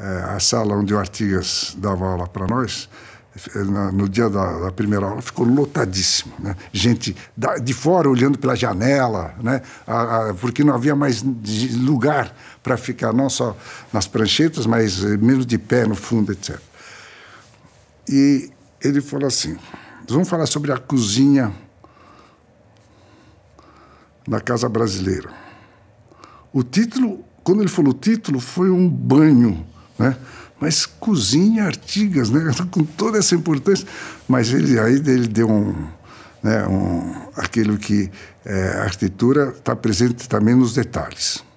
É, a sala onde o Artigas dava aula para nós, eh, no dia da, da, primeira aula, ficou lotadíssimo. Né? Gente da, de fora olhando pela janela, né? A, a, porque não havia mais lugar para ficar, não só nas pranchetas, mas eh, mesmo de pé no fundo, etc. E ele falou assim: vamos falar sobre a cozinha na Casa Brasileira. O título, quando ele falou o título, foi um banho né? Mas cozinha Artigas, né? Com toda essa importância. Mas ele aí ele deu um, né? Um, aquilo que é, a arquitetura está presente também nos detalhes.